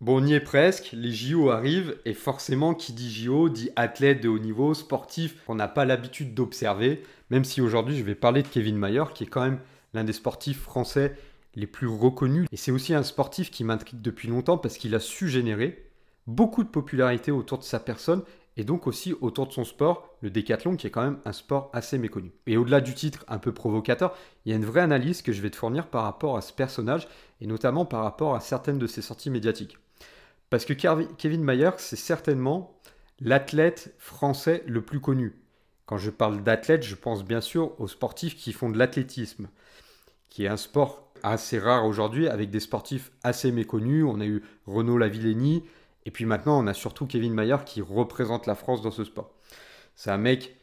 Bon, on y est presque, les JO arrivent et forcément qui dit JO dit athlète de haut niveau, sportif qu'on n'a pas l'habitude d'observer, même si aujourd'hui je vais parler de Kevin Mayer qui est quand même l'un des sportifs français les plus reconnus et c'est aussi un sportif qui m'intrigue depuis longtemps parce qu'il a su générer beaucoup de popularité autour de sa personne et donc aussi autour de son sport, le décathlon, qui est quand même un sport assez méconnu. Et au-delà du titre un peu provocateur, il y a une vraie analyse que je vais te fournir par rapport à ce personnage, et notamment par rapport à certaines de ses sorties médiatiques. Parce que Kevin Mayer, c'est certainement l'athlète français le plus connu. Quand je parle d'athlète, je pense bien sûr aux sportifs qui font de l'athlétisme, qui est un sport assez rare aujourd'hui, avec des sportifs assez méconnus. On a eu Renaud Lavillenie, et puis maintenant on a surtout Kevin Mayer qui représente la France dans ce sport. C'est un mec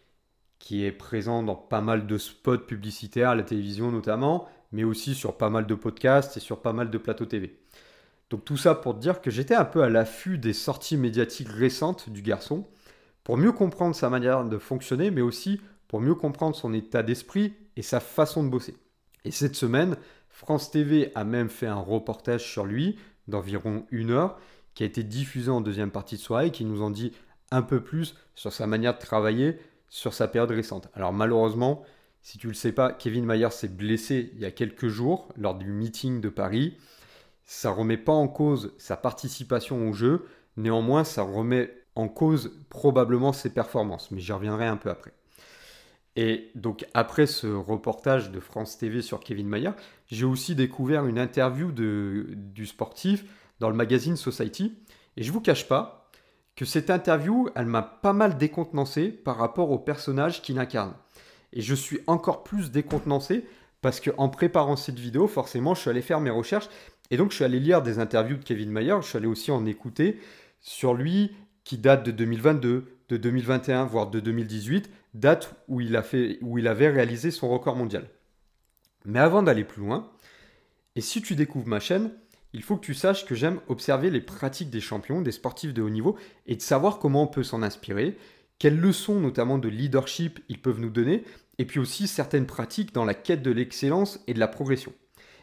qui est présent dans pas mal de spots publicitaires, à la télévision notamment, mais aussi sur pas mal de podcasts et sur pas mal de plateaux TV. Donc tout ça pour dire que j'étais un peu à l'affût des sorties médiatiques récentes du garçon, pour mieux comprendre sa manière de fonctionner, mais aussi pour mieux comprendre son état d'esprit et sa façon de bosser. Et cette semaine, France TV a même fait un reportage sur lui d'environ une heure, qui a été diffusé en deuxième partie de soirée, qui nous en dit un peu plus sur sa manière de travailler sur sa période récente. Alors malheureusement, si tu ne le sais pas, Kevin Mayer s'est blessé il y a quelques jours lors du meeting de Paris. Ça remet pas en cause sa participation au jeu, néanmoins ça remet en cause probablement ses performances, mais j'y reviendrai un peu après. Et donc après ce reportage de France TV sur Kevin Mayer, j'ai aussi découvert une interview de, du sportif dans le magazine Society. Et je vous cache pas que cette interview, elle m'a pas mal décontenancé par rapport au personnage qu'il incarne. Et je suis encore plus décontenancé parce qu'en préparant cette vidéo, forcément, je suis allé faire mes recherches et donc je suis allé lire des interviews de Kevin Mayer, je suis allé aussi en écouter sur lui qui date de 2022, de 2021, voire de 2018, date où il, a fait, où il avait réalisé son record mondial. Mais avant d'aller plus loin, et si tu découvres ma chaîne, il faut que tu saches que j'aime observer les pratiques des champions, des sportifs de haut niveau, et de savoir comment on peut s'en inspirer, quelles leçons notamment de leadership ils peuvent nous donner, et puis aussi certaines pratiques dans la quête de l'excellence et de la progression.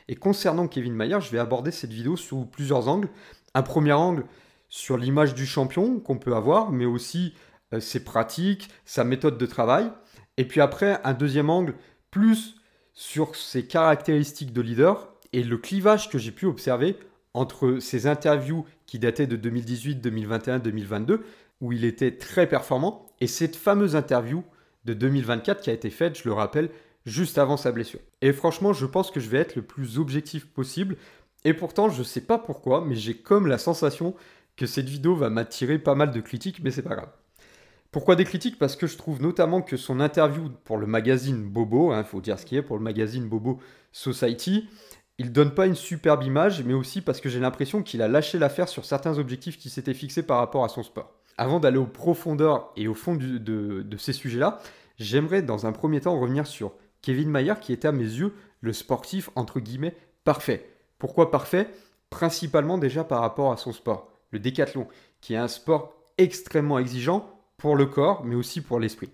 Et concernant Kevin Mayer, je vais aborder cette vidéo sous plusieurs angles. Un premier angle sur l'image du champion qu'on peut avoir, mais aussi euh, ses pratiques, sa méthode de travail. Et puis après, un deuxième angle plus sur ses caractéristiques de leader et le clivage que j'ai pu observer entre ses interviews qui dataient de 2018, 2021, 2022, où il était très performant, et cette fameuse interview de 2024 qui a été faite, je le rappelle, juste avant sa blessure. Et franchement, je pense que je vais être le plus objectif possible. Et pourtant, je sais pas pourquoi, mais j'ai comme la sensation que cette vidéo va m'attirer pas mal de critiques, mais c'est pas grave. Pourquoi des critiques Parce que je trouve notamment que son interview pour le magazine Bobo, il hein, faut dire ce qui est, pour le magazine Bobo Society, il donne pas une superbe image, mais aussi parce que j'ai l'impression qu'il a lâché l'affaire sur certains objectifs qui s'étaient fixés par rapport à son sport. Avant d'aller aux profondeurs et au fond de ces sujets-là, j'aimerais dans un premier temps revenir sur Kevin Mayer qui était à mes yeux le sportif entre guillemets parfait. Pourquoi parfait Principalement déjà par rapport à son sport, le décathlon, qui est un sport extrêmement exigeant pour le corps mais aussi pour l'esprit.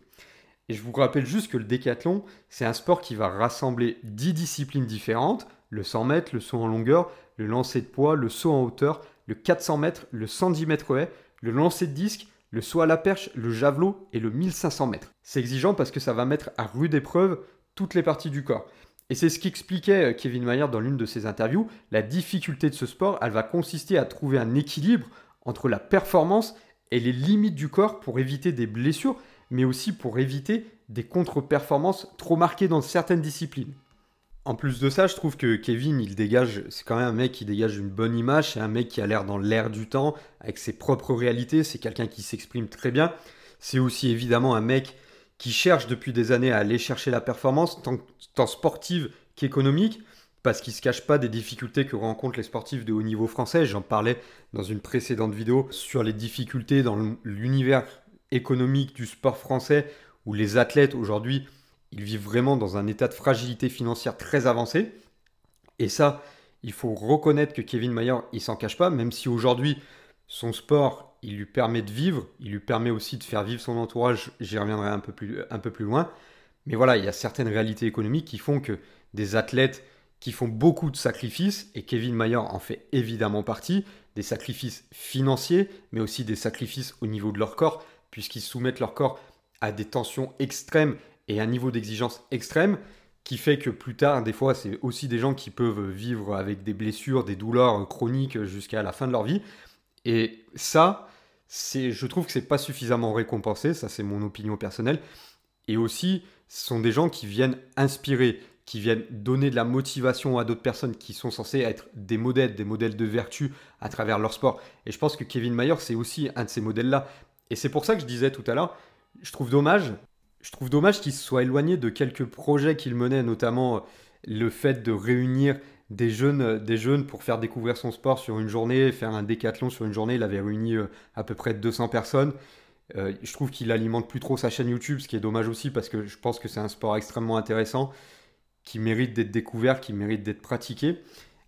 Et je vous rappelle juste que le décathlon, c'est un sport qui va rassembler 10 disciplines différentes, le 100 mètres, le saut en longueur, le lancer de poids, le saut en hauteur, le 400 mètres, le 110 mètres haies, le lancer de disque, le saut à la perche, le javelot et le 1500 mètres. C'est exigeant parce que ça va mettre à rude épreuve toutes les parties du corps. Et c'est ce qu'expliquait euh, Kevin Mayer dans l'une de ses interviews, la difficulté de ce sport, elle va consister à trouver un équilibre entre la performance et les limites du corps pour éviter des blessures, mais aussi pour éviter des contre-performances trop marquées dans certaines disciplines. En plus de ça, je trouve que Kevin, il dégage, c'est quand même un mec qui dégage une bonne image, c'est un mec qui a l'air dans l'air du temps, avec ses propres réalités, c'est quelqu'un qui s'exprime très bien. C'est aussi évidemment un mec qui cherche depuis des années à aller chercher la performance, tant, sportive qu'économique, parce qu'il ne se cache pas des difficultés que rencontrent les sportifs de haut niveau français. J'en parlais dans une précédente vidéo sur les difficultés dans l'univers économique du sport français, où les athlètes aujourd'hui, ils vivent vraiment dans un état de fragilité financière très avancé. Et ça, il faut reconnaître que Kevin Mayer, il s'en cache pas, même si aujourd'hui, son sport il lui permet de vivre, il lui permet aussi de faire vivre son entourage, j'y reviendrai un peu, plus, un peu plus loin. Mais voilà, il y a certaines réalités économiques qui font que des athlètes qui font beaucoup de sacrifices, et Kevin Mayer en fait évidemment partie, des sacrifices financiers, mais aussi des sacrifices au niveau de leur corps, puisqu'ils soumettent leur corps à des tensions extrêmes et à un niveau d'exigence extrême, qui fait que plus tard, des fois, c'est aussi des gens qui peuvent vivre avec des blessures, des douleurs chroniques jusqu'à la fin de leur vie. Et ça, je trouve que c'est pas suffisamment récompensé, ça c'est mon opinion personnelle. Et aussi, ce sont des gens qui viennent inspirer, qui viennent donner de la motivation à d'autres personnes qui sont censées être des modèles, des modèles de vertu à travers leur sport. Et je pense que Kevin Mayer, c'est aussi un de ces modèles-là. Et c'est pour ça que je disais tout à l'heure, je trouve dommage, je trouve dommage qu'il se soit éloigné de quelques projets qu'il menait, notamment le fait de réunir des jeunes, euh, des jeunes pour faire découvrir son sport sur une journée, faire un décathlon sur une journée. Il avait réuni euh, à peu près 200 personnes. Euh, je trouve qu'il alimente plus trop sa chaîne YouTube, ce qui est dommage aussi parce que je pense que c'est un sport extrêmement intéressant qui mérite d'être découvert, qui mérite d'être pratiqué.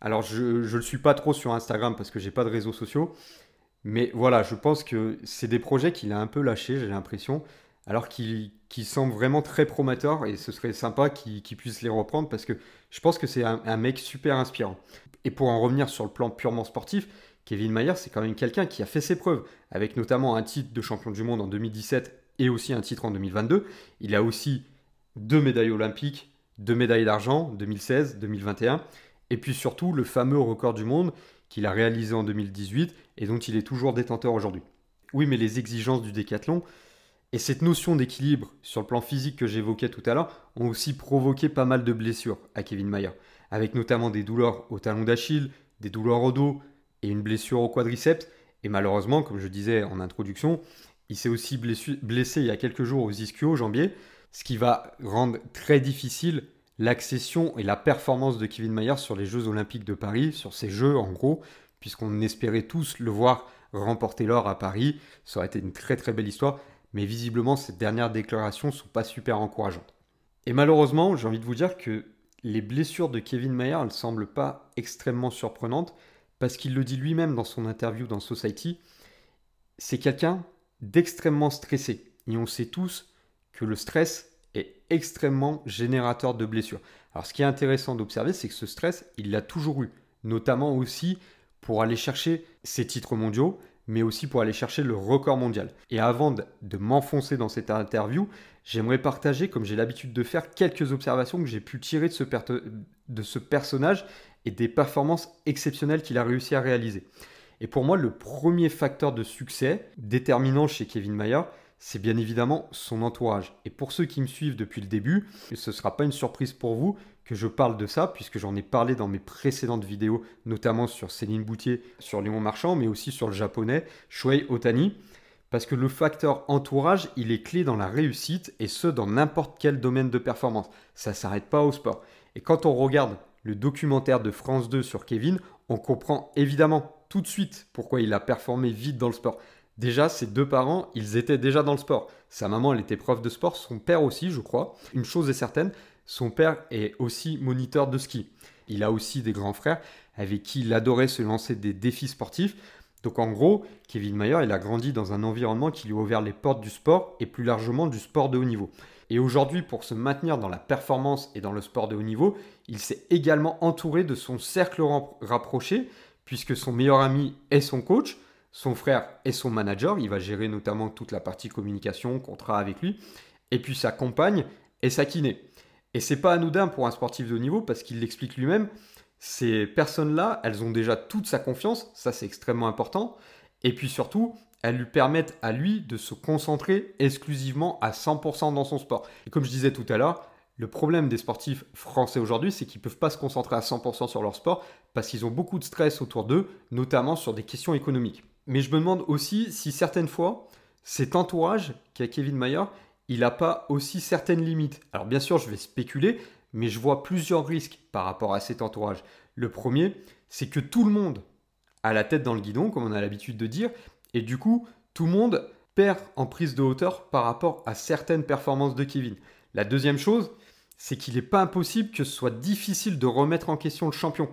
Alors je ne le suis pas trop sur Instagram parce que j'ai pas de réseaux sociaux, mais voilà, je pense que c'est des projets qu'il a un peu lâchés, j'ai l'impression, alors qu'il qui semble vraiment très prometteurs et ce serait sympa qu'il puisse les reprendre parce que je pense que c'est un, mec super inspirant. Et pour en revenir sur le plan purement sportif, Kevin Mayer, c'est quand même quelqu'un qui a fait ses preuves, avec notamment un titre de champion du monde en 2017 et aussi un titre en 2022. Il a aussi deux médailles olympiques, deux médailles d'argent, 2016, 2021, et puis surtout le fameux record du monde qu'il a réalisé en 2018 et dont il est toujours détenteur aujourd'hui. Oui, mais les exigences du décathlon, et cette notion d'équilibre sur le plan physique que j'évoquais tout à l'heure ont aussi provoqué pas mal de blessures à Kevin Mayer, avec notamment des douleurs au talon d'Achille, des douleurs au dos et une blessure au quadriceps. Et malheureusement, comme je disais en introduction, il s'est aussi blessé, il y a quelques jours aux ischios, jambiers, ce qui va rendre très difficile l'accession et la performance de Kevin Mayer sur les Jeux Olympiques de Paris, sur ces Jeux en gros, puisqu'on espérait tous le voir remporter l'or à Paris. Ça aurait été une très très belle histoire mais visiblement ces dernières déclarations ne sont pas super encourageantes. Et malheureusement, j'ai envie de vous dire que les blessures de Kevin Mayer, ne semblent pas extrêmement surprenantes, parce qu'il le dit lui-même dans son interview dans Society, c'est quelqu'un d'extrêmement stressé. Et on sait tous que le stress est extrêmement générateur de blessures. Alors ce qui est intéressant d'observer, c'est que ce stress, il l'a toujours eu, notamment aussi pour aller chercher ses titres mondiaux, mais aussi pour aller chercher le record mondial. Et avant de m'enfoncer dans cette interview, j'aimerais partager, comme j'ai l'habitude de faire, quelques observations que j'ai pu tirer de ce, de ce personnage et des performances exceptionnelles qu'il a réussi à réaliser. Et pour moi, le premier facteur de succès déterminant chez Kevin Mayer, c'est bien évidemment son entourage. Et pour ceux qui me suivent depuis le début, ce ne sera pas une surprise pour vous, que je parle de ça, puisque j'en ai parlé dans mes précédentes vidéos, notamment sur Céline Boutier, sur Léon Marchand, mais aussi sur le japonais Shuei Otani, parce que le facteur entourage, il est clé dans la réussite, et ce, dans n'importe quel domaine de performance. Ça ne s'arrête pas au sport. Et quand on regarde le documentaire de France 2 sur Kevin, on comprend évidemment tout de suite pourquoi il a performé vite dans le sport. Déjà, ses deux parents, ils étaient déjà dans le sport. Sa maman, elle était prof de sport, son père aussi, je crois. Une chose est certaine, son père est aussi moniteur de ski. Il a aussi des grands frères avec qui il adorait se lancer des défis sportifs. Donc en gros, Kevin Mayer, il a grandi dans un environnement qui lui a ouvert les portes du sport et plus largement du sport de haut niveau. Et aujourd'hui, pour se maintenir dans la performance et dans le sport de haut niveau, il s'est également entouré de son cercle rapproché, puisque son meilleur ami est son coach, son frère est son manager, il va gérer notamment toute la partie communication, contrat avec lui, et puis sa compagne est sa kiné. Et c'est pas anodin pour un sportif de haut niveau parce qu'il l'explique lui-même. Ces personnes-là, elles ont déjà toute sa confiance, ça c'est extrêmement important. Et puis surtout, elles lui permettent à lui de se concentrer exclusivement à 100% dans son sport. Et comme je disais tout à l'heure, le problème des sportifs français aujourd'hui, c'est qu'ils ne peuvent pas se concentrer à 100% sur leur sport parce qu'ils ont beaucoup de stress autour d'eux, notamment sur des questions économiques. Mais je me demande aussi si certaines fois, cet entourage a Kevin Mayer, il n'a pas aussi certaines limites. Alors bien sûr, je vais spéculer, mais je vois plusieurs risques par rapport à cet entourage. Le premier, c'est que tout le monde a la tête dans le guidon, comme on a l'habitude de dire, et du coup, tout le monde perd en prise de hauteur par rapport à certaines performances de Kevin. La deuxième chose, c'est qu'il n'est pas impossible que ce soit difficile de remettre en question le champion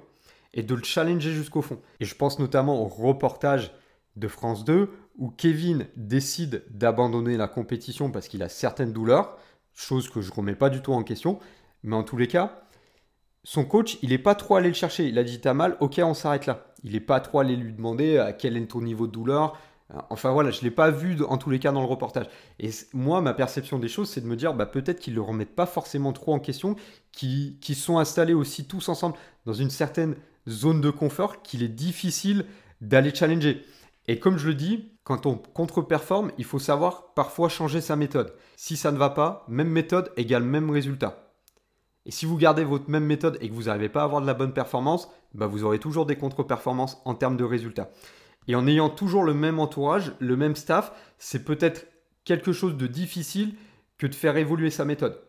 et de le challenger jusqu'au fond. Et je pense notamment au reportage de France 2 où Kevin décide d'abandonner la compétition parce qu'il a certaines douleurs, chose que je remets pas du tout en question, mais en tous les cas, son coach, il n'est pas trop allé le chercher. Il a dit T'as mal, ok, on s'arrête là. Il n'est pas trop allé lui demander à euh, quel est ton niveau de douleur. Euh, enfin voilà, je ne l'ai pas vu en tous les cas dans le reportage. Et moi, ma perception des choses, c'est de me dire bah, peut-être qu'ils ne le remettent pas forcément trop en question, qu'ils sont installés aussi tous ensemble dans une certaine zone de confort qu'il est difficile d'aller challenger. Et comme je le dis, quand on contre-performe, il faut savoir parfois changer sa méthode. Si ça ne va pas, même méthode égale même résultat. Et si vous gardez votre même méthode et que vous n'arrivez pas à avoir de la bonne performance, bah, vous aurez toujours des contre-performances en termes de résultats. Et en ayant toujours le même entourage, le même staff, c'est peut-être quelque chose de difficile que de faire évoluer sa méthode.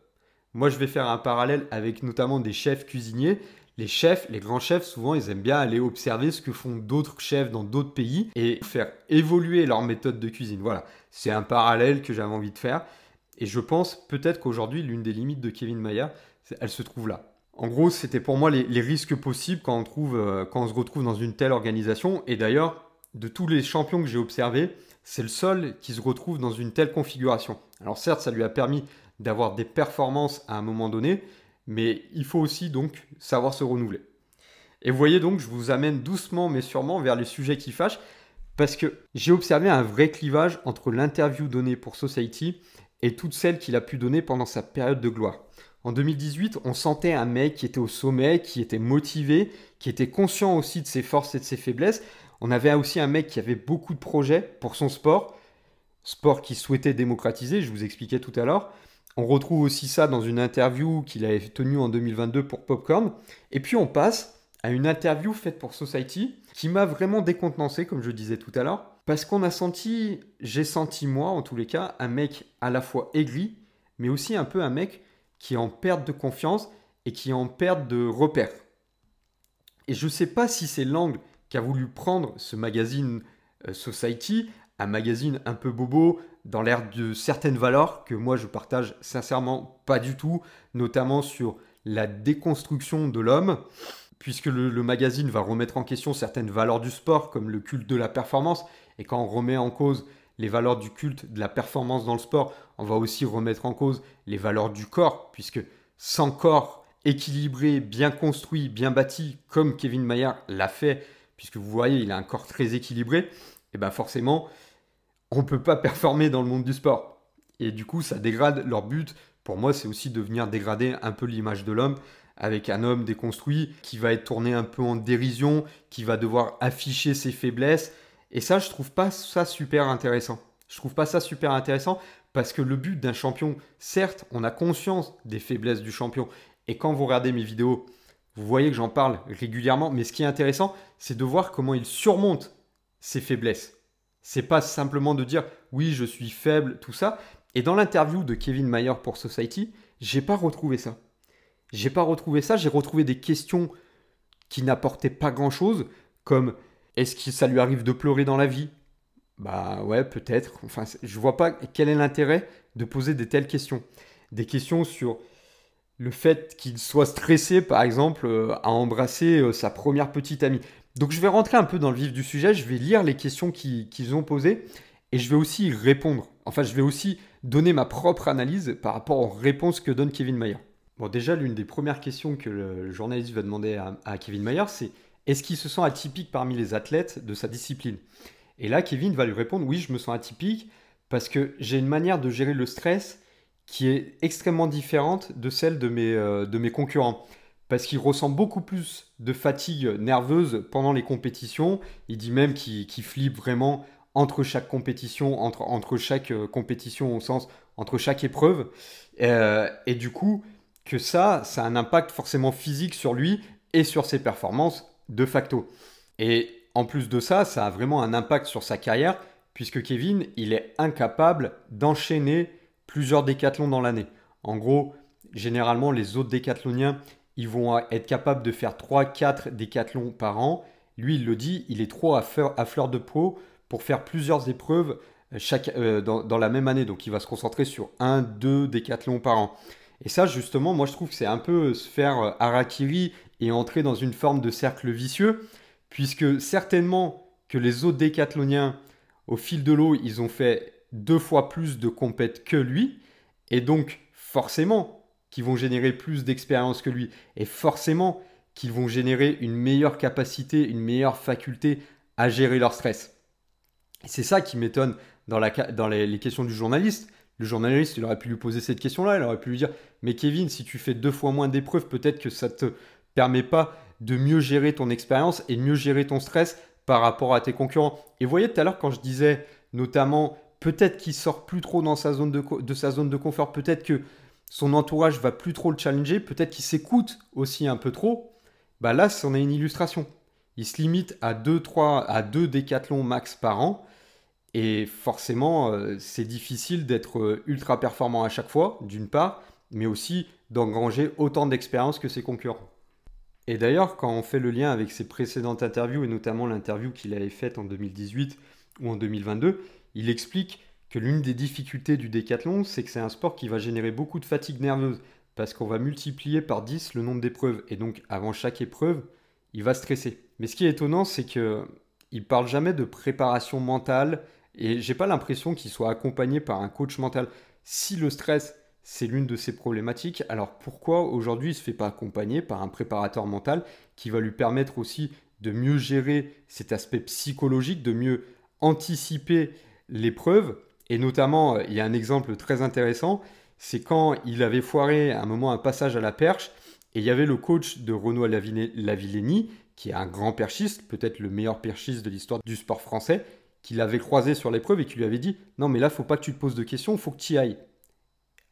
Moi, je vais faire un parallèle avec notamment des chefs cuisiniers les chefs, les grands chefs, souvent, ils aiment bien aller observer ce que font d'autres chefs dans d'autres pays et faire évoluer leur méthode de cuisine. Voilà, c'est un parallèle que j'avais envie de faire. Et je pense peut-être qu'aujourd'hui, l'une des limites de Kevin Mayer, elle se trouve là. En gros, c'était pour moi les, risques possibles euh, quand on se retrouve dans une telle organisation. Et d'ailleurs, de tous les champions que j'ai observés, c'est le seul qui se retrouve dans une telle configuration. Alors certes, ça lui a permis d'avoir des performances à un moment donné, mais il faut aussi donc savoir se renouveler. Et vous voyez donc, je vous amène doucement mais sûrement vers les sujets qui fâchent, parce que j'ai observé un vrai clivage entre l'interview donnée pour Society et toutes celles qu'il a pu donner pendant sa période de gloire. En 2018, on sentait un mec qui était au sommet, qui était motivé, qui était conscient aussi de ses forces et de ses faiblesses. On avait aussi un mec qui avait beaucoup de projets pour son sport, sport qui souhaitait démocratiser, je vous expliquais tout à l'heure. On retrouve aussi ça dans une interview qu'il avait tenue en 2022 pour Popcorn. Et puis on passe à une interview faite pour Society qui m'a vraiment décontenancé, comme je disais tout à l'heure, parce qu'on a senti, j'ai senti moi en tous les cas, un mec à la fois aigri, mais aussi un peu un mec qui est en perte de confiance et qui est en perte de repères. Et je ne sais pas si c'est l'angle qu'a voulu prendre ce magazine euh, Society un magazine un peu bobo, dans l'ère de certaines valeurs que moi je partage sincèrement pas du tout, notamment sur la déconstruction de l'homme, puisque le, magazine va remettre en question certaines valeurs du sport, comme le culte de la performance, et quand on remet en cause les valeurs du culte de la performance dans le sport, on va aussi remettre en cause les valeurs du corps, puisque sans corps équilibré, bien construit, bien bâti, comme Kevin Mayer l'a fait, puisque vous voyez, il a un corps très équilibré, et eh bien forcément, on ne peut pas performer dans le monde du sport. Et du coup, ça dégrade leur but. Pour moi, c'est aussi de venir dégrader un peu l'image de l'homme avec un homme déconstruit qui va être tourné un peu en dérision, qui va devoir afficher ses faiblesses. Et ça, je trouve pas ça super intéressant. Je trouve pas ça super intéressant parce que le but d'un champion, certes, on a conscience des faiblesses du champion. Et quand vous regardez mes vidéos, vous voyez que j'en parle régulièrement. Mais ce qui est intéressant, c'est de voir comment il surmonte ses faiblesses. C'est pas simplement de dire oui, je suis faible, tout ça. Et dans l'interview de Kevin Mayer pour Society, j'ai pas retrouvé ça. J'ai pas retrouvé ça, j'ai retrouvé des questions qui n'apportaient pas grand chose, comme est-ce que ça lui arrive de pleurer dans la vie Bah ouais, peut-être. Enfin, je vois pas quel est l'intérêt de poser des telles questions. Des questions sur le fait qu'il soit stressé, par exemple, euh, à embrasser euh, sa première petite amie. Donc je vais rentrer un peu dans le vif du sujet, je vais lire les questions qu'ils ont posées et je vais aussi répondre. Enfin, je vais aussi donner ma propre analyse par rapport aux réponses que donne Kevin Mayer. Bon, déjà, l'une des premières questions que le journaliste va demander à, Kevin Mayer, c'est est-ce qu'il se sent atypique parmi les athlètes de sa discipline Et là, Kevin va lui répondre oui, je me sens atypique parce que j'ai une manière de gérer le stress qui est extrêmement différente de celle de mes, euh, de mes concurrents parce qu'il ressent beaucoup plus de fatigue nerveuse pendant les compétitions. Il dit même qu'il flippe vraiment entre chaque compétition, entre, chaque euh, compétition au sens, entre chaque épreuve. Euh, et du coup, que ça, ça a un impact forcément physique sur lui et sur ses performances de facto. Et en plus de ça, ça a vraiment un impact sur sa carrière, puisque Kevin, il est incapable d'enchaîner plusieurs décathlons dans l'année. En gros, généralement, les autres décathloniens, ils vont être capables de faire 3-4 décathlons par an. Lui, il le dit, il est trop à, fleur, de peau pour faire plusieurs épreuves euh, euh, dans, dans, la même année. Donc il va se concentrer sur 1-2 décathlons par an. Et ça, justement, moi je trouve que c'est un peu se faire euh, harakiri et entrer dans une forme de cercle vicieux, puisque certainement que les autres décathloniens, au fil de l'eau, ils ont fait deux fois plus de compètes que lui. Et donc, forcément, qui vont générer plus d'expérience que lui. Et forcément, qu'ils vont générer une meilleure capacité, une meilleure faculté à gérer leur stress. c'est ça qui m'étonne dans, les, questions du journaliste. Le journaliste, il aurait pu lui poser cette question-là, il aurait pu lui dire, mais Kevin, si tu fais deux fois moins d'épreuves, peut-être que ça ne te permet pas de mieux gérer ton expérience et mieux gérer ton stress par rapport à tes concurrents. Et vous voyez tout à l'heure quand je disais notamment, peut-être qu'il sort plus trop dans sa zone de sa zone de confort, peut-être que son entourage va plus trop le challenger, peut-être qu'il s'écoute aussi un peu trop, bah là, c'en est une illustration. Il se limite à trois, à deux décathlons max par an, et forcément, euh, c'est difficile d'être euh, ultra performant à chaque fois, d'une part, mais aussi d'engranger autant d'expérience que ses concurrents. Et d'ailleurs, quand on fait le lien avec ses précédentes interviews, et notamment l'interview qu'il avait faite en 2018 ou en 2022, il explique que l'une des difficultés du décathlon, c'est que c'est un sport qui va générer beaucoup de fatigue nerveuse, parce qu'on va multiplier par 10 le nombre d'épreuves, et donc avant chaque épreuve, il va stresser. Mais ce qui est étonnant, c'est que il parle jamais de préparation mentale, et j'ai pas l'impression qu'il soit accompagné par un coach mental. Si le stress, c'est l'une de ses problématiques, alors pourquoi aujourd'hui il se fait pas accompagner par un préparateur mental qui va lui permettre aussi de mieux gérer cet aspect psychologique, de mieux anticiper l'épreuve et notamment, il y a un exemple très intéressant, c'est quand il avait foiré un moment un passage à la perche, et il y avait le coach de Renaud Lavilleni, qui est un grand perchiste, peut-être le meilleur perchiste de l'histoire du sport français, qui l'avait croisé sur l'épreuve et qui lui avait dit Non, mais là, faut pas que tu te poses de questions, faut que tu y ailles.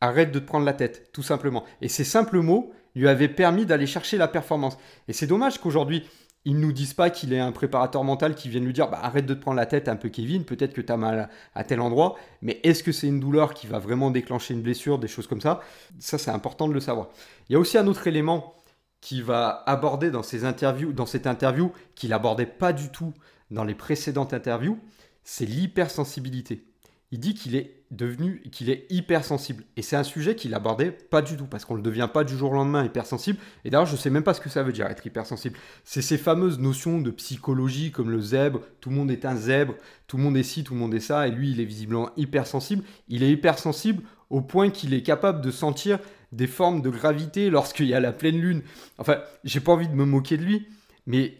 Arrête de te prendre la tête, tout simplement. Et ces simples mots lui avaient permis d'aller chercher la performance. Et c'est dommage qu'aujourd'hui, ils nous disent pas qu'il est un préparateur mental qui vient lui dire bah, arrête de te prendre la tête un peu Kevin, peut-être que tu as mal à tel endroit, mais est-ce que c'est une douleur qui va vraiment déclencher une blessure, des choses comme ça Ça c'est important de le savoir. Il y a aussi un autre élément qui va aborder dans interviews, dans cette interview qu'il abordait pas du tout dans les précédentes interviews, c'est l'hypersensibilité il dit qu'il est devenu, qu'il est hypersensible. Et c'est un sujet qu'il abordait pas du tout, parce qu'on ne devient pas du jour au lendemain hypersensible. Et d'ailleurs, je ne sais même pas ce que ça veut dire être hypersensible. C'est ces fameuses notions de psychologie comme le zèbre, tout le monde est un zèbre, tout le monde est ci, tout le monde est ça, et lui, il est visiblement hypersensible. Il est hypersensible au point qu'il est capable de sentir des formes de gravité lorsqu'il y a la pleine lune. Enfin, j'ai pas envie de me moquer de lui, mais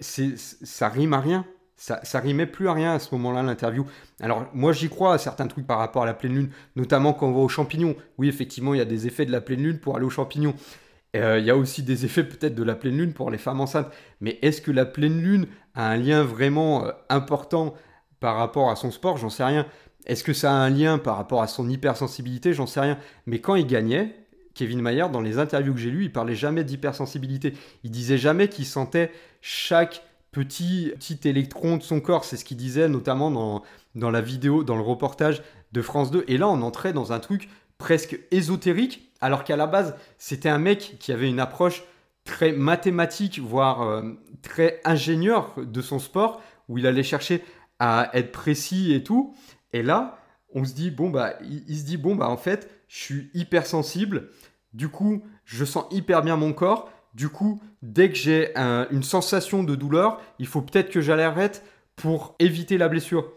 ça rime à rien ça, ça rimait plus à rien à ce moment-là, l'interview. Alors, moi, j'y crois à certains trucs par rapport à la pleine lune, notamment quand on va aux champignons. Oui, effectivement, il y a des effets de la pleine lune pour aller aux champignons. Euh, il y a aussi des effets peut-être de la pleine lune pour les femmes enceintes. Mais est-ce que la pleine lune a un lien vraiment euh, important par rapport à son sport J'en sais rien. Est-ce que ça a un lien par rapport à son hypersensibilité J'en sais rien. Mais quand il gagnait, Kevin Mayer, dans les interviews que j'ai lues, il parlait jamais d'hypersensibilité. Il disait jamais qu'il sentait chaque petit, petit électron de son corps. C'est ce qu'il disait notamment dans, la vidéo, dans le reportage de France 2. Et là, on entrait dans un truc presque ésotérique, alors qu'à la base, c'était un mec qui avait une approche très mathématique, voire euh, très ingénieur de son sport, où il allait chercher à être précis et tout. Et là, on se dit, bon, bah, il, se dit, bon, bah, en fait, je suis hyper sensible du coup, je sens hyper bien mon corps, du coup, dès que j'ai une sensation de douleur, il faut peut-être que j'arrête pour éviter la blessure.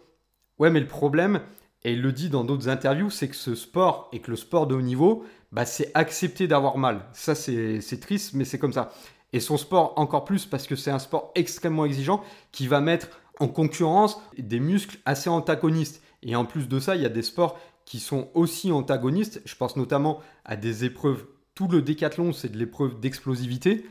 Ouais, mais le problème, et il le dit dans d'autres interviews, c'est que ce sport et que le sport de haut niveau, bah, c'est accepter d'avoir mal. Ça, c'est triste, mais c'est comme ça. Et son sport encore plus parce que c'est un sport extrêmement exigeant qui va mettre en concurrence des muscles assez antagonistes. Et en plus de ça, il y a des sports qui sont aussi antagonistes. Je pense notamment à des épreuves tout le décathlon, c'est de l'épreuve d'explosivité.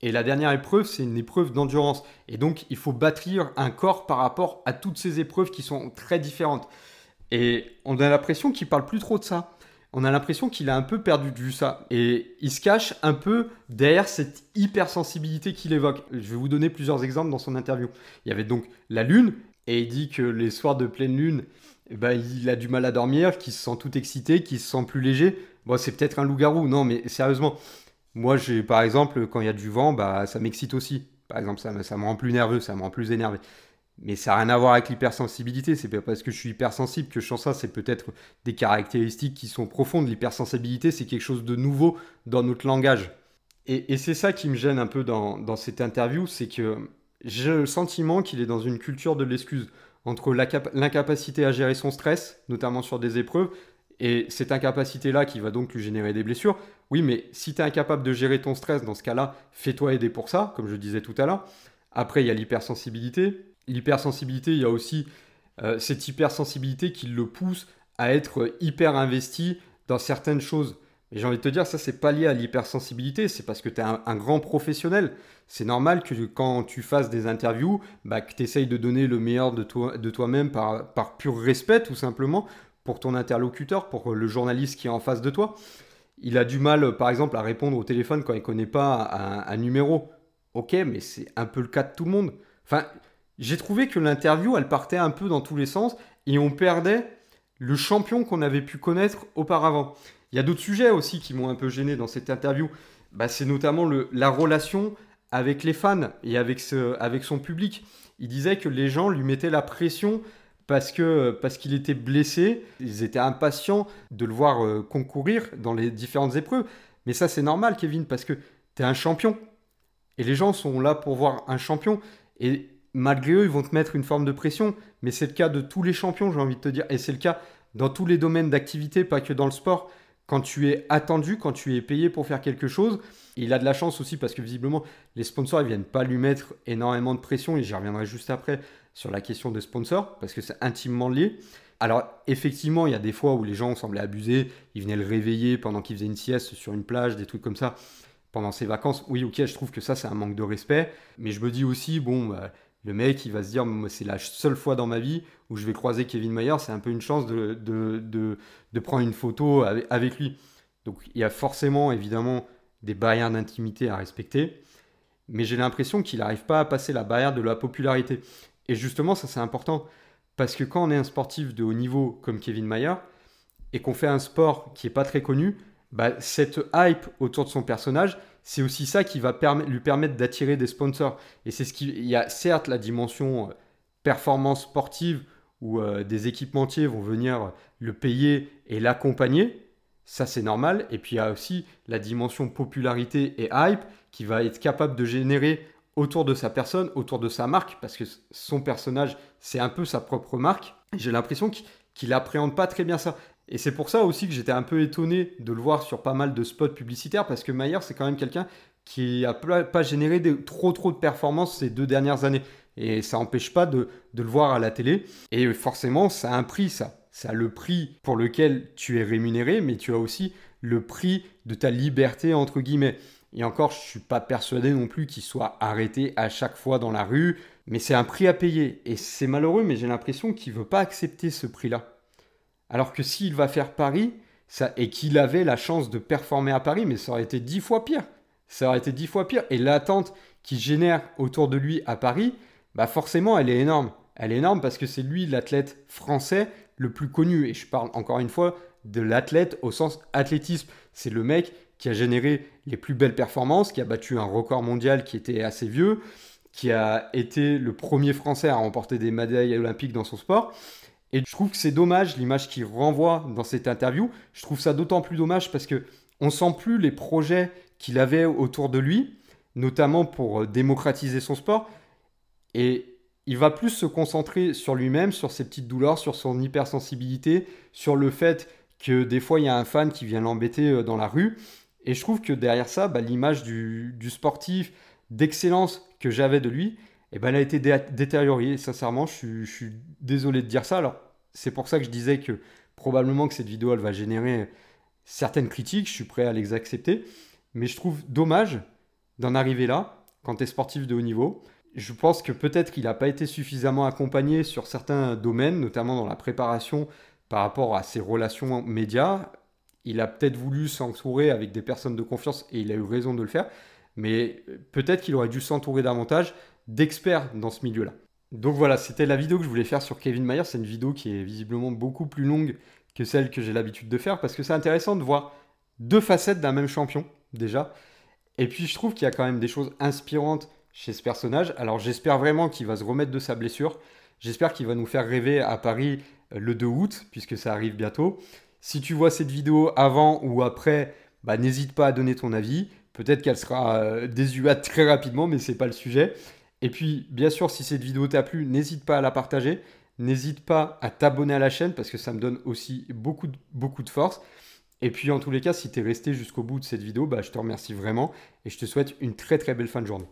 Et la dernière épreuve, c'est une épreuve d'endurance. Et donc, il faut bâtir un corps par rapport à toutes ces épreuves qui sont très différentes. Et on a l'impression qu'il parle plus trop de ça. On a l'impression qu'il a un peu perdu de vue ça. Et il se cache un peu derrière cette hypersensibilité qu'il évoque. Je vais vous donner plusieurs exemples dans son interview. Il y avait donc la lune, et il dit que les soirs de pleine lune, eh ben, il a du mal à dormir, qu'il se sent tout excité, qu'il se sent plus léger, c'est peut-être un loup-garou, non, mais sérieusement, moi, j'ai, par exemple, quand il y a du vent, bah, ça m'excite aussi. Par exemple, ça, ça me rend plus nerveux, ça me rend plus énervé. Mais ça n'a rien à voir avec l'hypersensibilité. C'est pas parce que je suis hypersensible que je sens ça. C'est peut-être des caractéristiques qui sont profondes. L'hypersensibilité, c'est quelque chose de nouveau dans notre langage. Et, c'est ça qui me gêne un peu dans cette interview, c'est que j'ai le sentiment qu'il est dans une culture de l'excuse entre l'incapacité à gérer son stress, notamment sur des épreuves, et cette incapacité-là qui va donc lui générer des blessures. Oui, mais si tu es incapable de gérer ton stress, dans ce cas-là, fais-toi aider pour ça, comme je disais tout à l'heure. Après, il y a l'hypersensibilité. L'hypersensibilité, il y a aussi euh, cette hypersensibilité qui le pousse à être euh, hyper investi dans certaines choses. Et j'ai envie de te dire, ça, c'est pas lié à l'hypersensibilité, c'est parce que tu es un, grand professionnel. C'est normal que quand tu fasses des interviews, bah, que tu essayes de donner le meilleur de, toi, de toi-même par, par pur respect, tout simplement, pour ton interlocuteur, pour le journaliste qui est en face de toi. Il a du mal, par exemple, à répondre au téléphone quand il ne connaît pas un, numéro. Ok, mais c'est un peu le cas de tout le monde. Enfin, j'ai trouvé que l'interview, elle partait un peu dans tous les sens et on perdait le champion qu'on avait pu connaître auparavant. Il y a d'autres sujets aussi qui m'ont un peu gêné dans cette interview. Bah, c'est notamment la relation avec les fans et avec, ce, avec son public. Il disait que les gens lui mettaient la pression parce que parce qu'il était blessé, ils étaient impatients de le voir euh, concourir dans les différentes épreuves. Mais ça c'est normal Kevin parce que tu es un champion et les gens sont là pour voir un champion et malgré eux ils vont te mettre une forme de pression, mais c'est le cas de tous les champions, j'ai envie de te dire et c'est le cas dans tous les domaines d'activité, pas que dans le sport. Quand tu es attendu, quand tu es payé pour faire quelque chose, il a de la chance aussi parce que visiblement les sponsors ils viennent pas lui mettre énormément de pression et j'y reviendrai juste après sur la question de sponsors, parce que c'est intimement lié. Alors effectivement, il y a des fois où les gens semblaient abuser, ils venaient le réveiller pendant qu'il faisait une sieste sur une plage, des trucs comme ça, pendant ses vacances. Oui, ok, je trouve que ça, c'est un manque de respect, mais je me dis aussi, bon, bah, le mec, il va se dire, c'est la seule fois dans ma vie où je vais croiser Kevin Mayer, c'est un peu une chance de, de, prendre une photo avec, avec, lui. Donc il y a forcément, évidemment, des barrières d'intimité à respecter, mais j'ai l'impression qu'il n'arrive pas à passer la barrière de la popularité. Et justement, ça c'est important, parce que quand on est un sportif de haut niveau comme Kevin Mayer, et qu'on fait un sport qui n'est pas très connu, bah, cette hype autour de son personnage, c'est aussi ça qui va lui permettre d'attirer des sponsors. Et c'est ce qu'il y a certes la dimension euh, performance sportive où euh, des équipementiers vont venir le payer et l'accompagner, ça c'est normal. Et puis il y a aussi la dimension popularité et hype qui va être capable de générer autour de sa personne, autour de sa marque, parce que son personnage, c'est un peu sa propre marque. J'ai l'impression qu'il appréhende pas très bien ça. Et c'est pour ça aussi que j'étais un peu étonné de le voir sur pas mal de spots publicitaires, parce que Maillard, c'est quand même quelqu'un qui n'a pas généré trop trop de performances ces deux dernières années. Et ça n'empêche pas de, de le voir à la télé. Et forcément, ça a un prix, ça. Ça a le prix pour lequel tu es rémunéré, mais tu as aussi le prix de ta liberté, entre guillemets. Et encore, je ne suis pas persuadé non plus qu'il soit arrêté à chaque fois dans la rue, mais c'est un prix à payer. Et c'est malheureux, mais j'ai l'impression qu'il ne veut pas accepter ce prix-là. Alors que s'il va faire Paris, ça, et qu'il avait la chance de performer à Paris, mais ça aurait été dix fois pire. Ça aurait été dix fois pire. Et l'attente qu'il génère autour de lui à Paris, bah forcément, elle est énorme. Elle est énorme parce que c'est lui l'athlète français le plus connu. Et je parle encore une fois de l'athlète au sens athlétisme. C'est le mec qui a généré les plus belles performances, qui a battu un record mondial qui était assez vieux, qui a été le premier Français à remporter des médailles olympiques dans son sport. Et je trouve que c'est dommage l'image qu'il renvoie dans cette interview. Je trouve ça d'autant plus dommage parce que on sent plus les projets qu'il avait autour de lui, notamment pour euh, démocratiser son sport. Et il va plus se concentrer sur lui-même, sur ses petites douleurs, sur son hypersensibilité, sur le fait que des fois il y a un fan qui vient l'embêter euh, dans la rue et je trouve que derrière ça, bah, l'image du, sportif d'excellence que j'avais de lui, eh ben, elle a été détériorée. Sincèrement, je suis, je suis, désolé de dire ça. Alors, c'est pour ça que je disais que probablement que cette vidéo, elle va générer certaines critiques. Je suis prêt à les accepter. Mais je trouve dommage d'en arriver là quand tu es sportif de haut niveau. Je pense que peut-être qu'il n'a pas été suffisamment accompagné sur certains domaines, notamment dans la préparation par rapport à ses relations médias, il a peut-être voulu s'entourer avec des personnes de confiance et il a eu raison de le faire, mais peut-être qu'il aurait dû s'entourer davantage d'experts dans ce milieu-là. Donc voilà, c'était la vidéo que je voulais faire sur Kevin Mayer. C'est une vidéo qui est visiblement beaucoup plus longue que celle que j'ai l'habitude de faire parce que c'est intéressant de voir deux facettes d'un même champion déjà. Et puis je trouve qu'il y a quand même des choses inspirantes chez ce personnage. Alors j'espère vraiment qu'il va se remettre de sa blessure. J'espère qu'il va nous faire rêver à Paris euh, le 2 août puisque ça arrive bientôt. Si tu vois cette vidéo avant ou après, bah, n'hésite pas à donner ton avis. Peut-être qu'elle sera euh, très rapidement, mais ce n'est pas le sujet. Et puis, bien sûr, si cette vidéo t'a plu, n'hésite pas à la partager. N'hésite pas à t'abonner à la chaîne parce que ça me donne aussi beaucoup de, beaucoup de force. Et puis, en tous les cas, si tu es resté jusqu'au bout de cette vidéo, bah, je te remercie vraiment et je te souhaite une très très belle fin de journée.